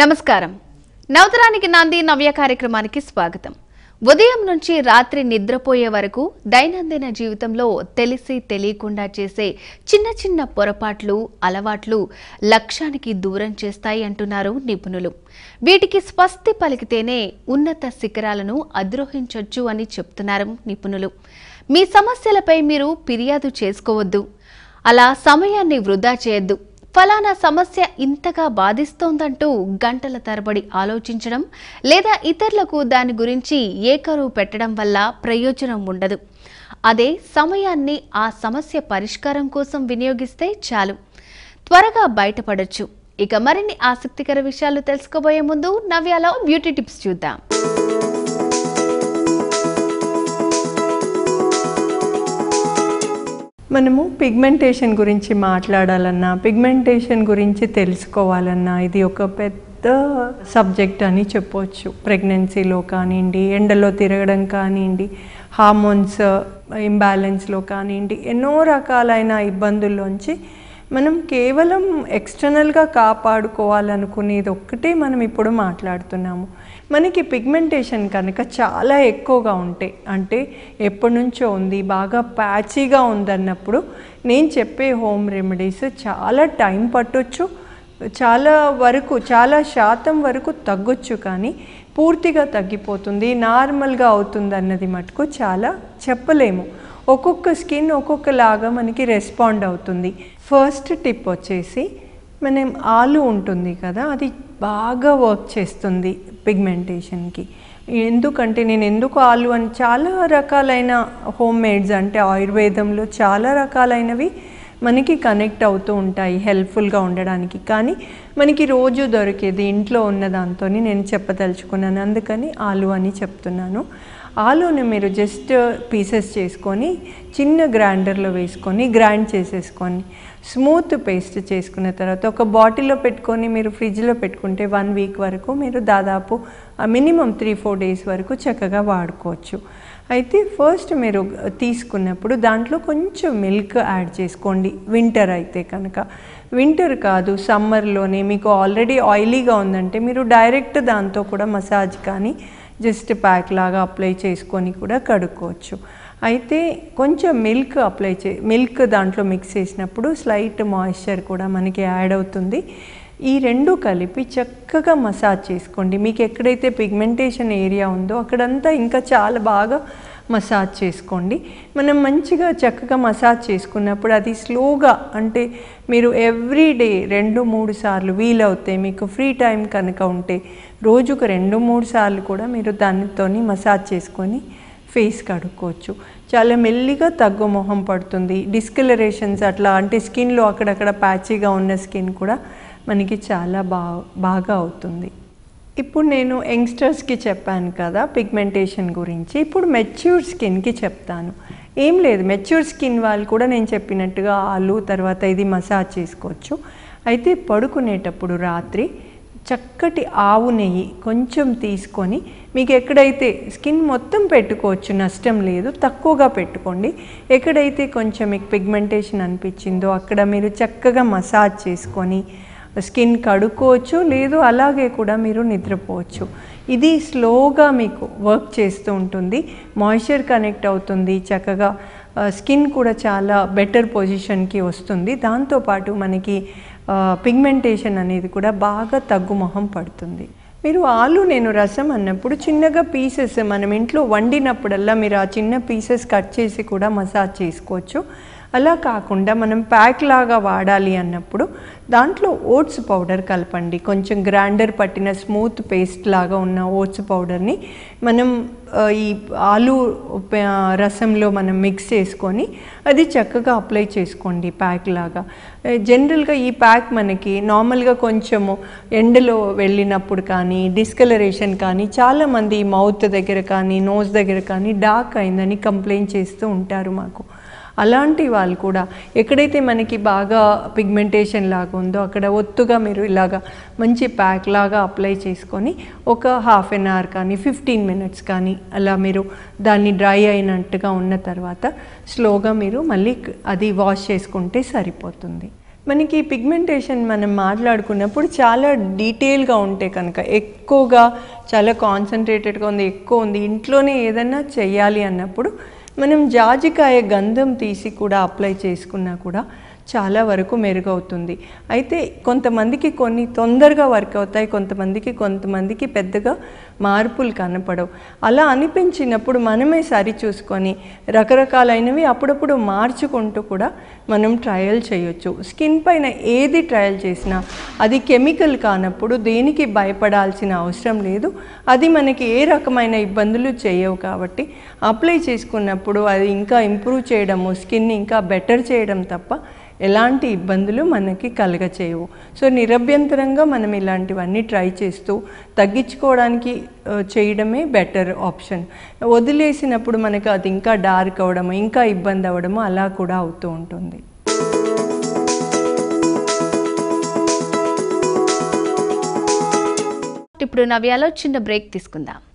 నమస్కారం నవతరానికి నాంది నవ్య కార్యక్రమానికి స్వాగతం ఉదయం నుంచి రాత్రి నిద్రపోయే వరకు దైనందిన జీవితంలో తెలిసి తెలియకుండా చేసే చిన్న చిన్న పొరపాట్లు అలవాట్లు లక్ష్యానికి దూరం చేస్తాయి అంటున్నారు నిపుణులు వీటికి స్వస్తి పలికితేనే ఉన్నత శిఖరాలను అధిరోహించవచ్చు అని చెప్తున్నారు నిపుణులు మీ సమస్యలపై మీరు ఫిర్యాదు చేసుకోవద్దు అలా సమయాన్ని వృధా చేయొద్దు ఫలానా సమస్య ఇంతగా బాధిస్తోందంటూ గంటల తరబడి ఆలోచించడం లేదా ఇతరులకు దాని గురించి ఏకరువు పెట్టడం వల్ల ప్రయోజనం ఉండదు అదే సమయాన్ని ఆ సమస్య పరిష్కారం కోసం వినియోగిస్తే చాలు త్వరగా బయటపడొచ్చు ఇక మరిన్ని ఆసక్తికర విషయాలు తెలుసుకోబోయే ముందు నవ్యాలో బ్యూటీ టిప్స్ చూద్దాం మనము పిగ్మెంటేషన్ గురించి మాట్లాడాలన్నా పిగ్మెంటేషన్ గురించి తెలుసుకోవాలన్నా ఇది ఒక పెద్ద సబ్జెక్ట్ అని చెప్పవచ్చు ప్రెగ్నెన్సీలో కానివ్వండి ఎండలో తిరగడం కానివ్వండి హార్మోన్స్ ఇంబ్యాలెన్స్లో కానివ్వండి ఎన్నో రకాలైన ఇబ్బందుల్లోంచి మనం కేవలం ఎక్స్టర్నల్గా కాపాడుకోవాలనుకునేది ఒక్కటే మనం ఇప్పుడు మాట్లాడుతున్నాము మనకి పిగ్మెంటేషన్ కనుక చాలా ఎక్కువగా ఉంటే అంటే ఎప్పటి నుంచో ఉంది బాగా ప్యాచీగా ఉందన్నప్పుడు నేను చెప్పే హోమ్ రెమెడీస్ చాలా టైం పట్టొచ్చు చాలా వరకు చాలా శాతం వరకు తగ్గొచ్చు కానీ పూర్తిగా తగ్గిపోతుంది నార్మల్గా అవుతుంది అన్నది మటుకు చాలా చెప్పలేము ఒక్కొక్క స్కిన్ ఒక్కొక్కలాగా మనకి రెస్పాండ్ అవుతుంది ఫస్ట్ టిప్ వచ్చేసి మనం ఆలు ఉంటుంది కదా అది బాగా వర్క్ చేస్తుంది పిగ్మెంటేషన్కి ఎందుకంటే నేను ఎందుకు ఆలు అని చాలా రకాలైన హోమ్ మేడ్స్ అంటే ఆయుర్వేదంలో చాలా రకాలైనవి మనకి కనెక్ట్ అవుతూ ఉంటాయి హెల్ప్ఫుల్గా ఉండడానికి కానీ మనకి రోజు దొరికేది ఇంట్లో ఉన్న దాంతో నేను చెప్పదలుచుకున్నాను అందుకని ఆలు అని చెప్తున్నాను ఆలూని మీరు జస్ట్ పీసెస్ చేసుకొని చిన్న గ్రైండర్లో వేసుకొని గ్రైండ్ చేసేసుకొని స్మూత్ పేస్ట్ చేసుకున్న తర్వాత ఒక బాటిల్లో పెట్టుకొని మీరు ఫ్రిడ్జ్లో పెట్టుకుంటే వన్ వీక్ వరకు మీరు దాదాపు మినిమం త్రీ ఫోర్ డేస్ వరకు చక్కగా వాడుకోవచ్చు అయితే ఫస్ట్ మీరు తీసుకున్నప్పుడు దాంట్లో కొంచెం మిల్క్ యాడ్ చేసుకోండి వింటర్ అయితే కనుక వింటర్ కాదు సమ్మర్లోనే మీకు ఆల్రెడీ ఆయిలీగా ఉందంటే మీరు డైరెక్ట్ దాంతో కూడా మసాజ్ కానీ జస్ట్ ప్యాక్ లాగా అప్లై చేసుకొని కూడా కడుక్కోవచ్చు అయితే కొంచెం మిల్క్ అప్లై చే మిల్క్ దాంట్లో మిక్స్ చేసినప్పుడు స్లైట్ మాయిశ్చర్ కూడా మనకి యాడ్ అవుతుంది ఈ రెండు కలిపి చక్కగా మసాజ్ చేసుకోండి మీకు ఎక్కడైతే పిగ్మెంటేషన్ ఏరియా ఉందో అక్కడంతా ఇంకా చాలా బాగా మసాజ్ చేసుకోండి మనం మంచిగా చక్కగా మసాజ్ చేసుకున్నప్పుడు అది స్లోగా అంటే మీరు ఎవ్రీ డే రెండు మూడు సార్లు వీలవుతే మీకు ఫ్రీ టైం కనుక ఉంటే రోజుకు రెండు మూడు సార్లు కూడా మీరు దానితోని మసాజ్ చేసుకొని ఫేస్ కడుక్కోవచ్చు చాలా మెల్లిగా తగ్గు మొహం పడుతుంది డిస్కలరేషన్స్ అట్లా అంటే స్కిన్లో అక్కడక్కడ ప్యాచీగా ఉన్న స్కిన్ కూడా మనకి చాలా బా బాగా అవుతుంది ఇప్పుడు నేను యంగ్స్టర్స్కి చెప్పాను కదా పిగ్మెంటేషన్ గురించి ఇప్పుడు మెచ్యూర్ స్కిన్కి చెప్తాను ఏం లేదు మెచ్యూర్ స్కిన్ వాళ్ళు కూడా నేను చెప్పినట్టుగా ఆలు తర్వాత ఇది మసాజ్ చేసుకోవచ్చు అయితే పడుకునేటప్పుడు రాత్రి చక్కటి ఆవు నెయ్యి కొంచెం తీసుకొని మీకు ఎక్కడైతే స్కిన్ మొత్తం పెట్టుకోవచ్చు నష్టం లేదు తక్కువగా పెట్టుకోండి ఎక్కడైతే కొంచెం మీకు పిగ్మెంటేషన్ అనిపించిందో అక్కడ మీరు చక్కగా మసాజ్ చేసుకొని స్కిన్ కడుక్కోవచ్చు లేదు అలాగే కూడా మీరు నిద్రపోవచ్చు ఇది స్లోగా మీకు వర్క్ చేస్తూ ఉంటుంది మాయిశ్చర్ కనెక్ట్ అవుతుంది చక్కగా స్కిన్ కూడా చాలా బెటర్ పొజిషన్కి వస్తుంది దాంతోపాటు మనకి పిగ్మెంటేషన్ అనేది కూడా బాగా తగ్గుమొహం పడుతుంది మీరు ఆలు నేను రసం అన్నప్పుడు చిన్నగా పీసెస్ మనం ఇంట్లో వండినప్పుడల్లా మీరు ఆ చిన్న పీసెస్ కట్ చేసి కూడా మసాజ్ చేసుకోవచ్చు అలా కాకుండా మనం ప్యాక్ లాగా వాడాలి అన్నప్పుడు దాంట్లో ఓట్స్ పౌడర్ కలపండి కొంచెం గ్రైండర్ పట్టిన స్మూత్ పేస్ట్ లాగా ఉన్న ఓట్స్ పౌడర్ని మనం ఈ ఆలు రసంలో మనం మిక్స్ చేసుకొని అది చక్కగా అప్లై చేసుకోండి ప్యాక్ లాగా జనరల్గా ఈ ప్యాక్ మనకి నార్మల్గా కొంచెము ఎండలో వెళ్ళినప్పుడు కానీ డిస్కలరేషన్ కానీ చాలామంది మౌత్ దగ్గర కానీ నోస్ దగ్గర కానీ డార్క్ అయిందని కంప్లైంట్ చేస్తూ ఉంటారు మాకు అలాంటి వాళ్ళు కూడా ఎక్కడైతే మనకి బాగా పిగ్మెంటేషన్ లాగా ఉందో అక్కడ ఒత్తుగా మీరు ఇలాగా మంచి ప్యాక్ లాగా అప్లై చేసుకొని ఒక హాఫ్ అన్ అవర్ కానీ ఫిఫ్టీన్ మినిట్స్ కానీ అలా మీరు దాన్ని డ్రై అయినట్టుగా ఉన్న తర్వాత స్లోగా మీరు మళ్ళీ అది వాష్ చేసుకుంటే సరిపోతుంది మనకి పిగ్మెంటేషన్ మనం మాట్లాడుకున్నప్పుడు చాలా డీటెయిల్గా ఉంటే కనుక ఎక్కువగా చాలా కాన్సన్ట్రేటెడ్గా ఉంది ఎక్కువ ఉంది ఇంట్లోనే ఏదైనా చేయాలి అన్నప్పుడు మనం జాజికాయ గంధం తీసి కూడా అప్లై చేసుకున్నా కూడా చాలా వరకు మెరుగవుతుంది అయితే కొంతమందికి కొన్ని తొందరగా వర్క్ అవుతాయి కొంతమందికి కొంతమందికి పెద్దగా మార్పులు కనపడవు అలా అనిపించినప్పుడు మనమే సరి చూసుకొని రకరకాలైనవి అప్పుడప్పుడు మార్చుకుంటూ కూడా మనం ట్రయల్ చేయొచ్చు స్కిన్ పైన ఏది ట్రయల్ చేసినా అది కెమికల్ కానప్పుడు దేనికి భయపడాల్సిన అవసరం లేదు అది మనకి ఏ రకమైన ఇబ్బందులు చేయవు కాబట్టి అప్లై చేసుకున్నప్పుడు అది ఇంకా ఇంప్రూవ్ చేయడము స్కిన్ ఇంకా బెటర్ చేయడం తప్ప ఎలాంటి ఇబ్బందులు మనకి కలగచేయవు సో నిరభ్యంతరంగా మనం ఇలాంటివన్నీ ట్రై చేస్తూ తగ్గించుకోవడానికి చేయడమే బెటర్ ఆప్షన్ వదిలేసినప్పుడు మనకు అది ఇంకా డార్క్ అవడము ఇంకా ఇబ్బంది అవ్వడము అలా కూడా అవుతూ ఉంటుంది ఇప్పుడు నవ్యాలో చిన్న బ్రేక్ తీసుకుందాం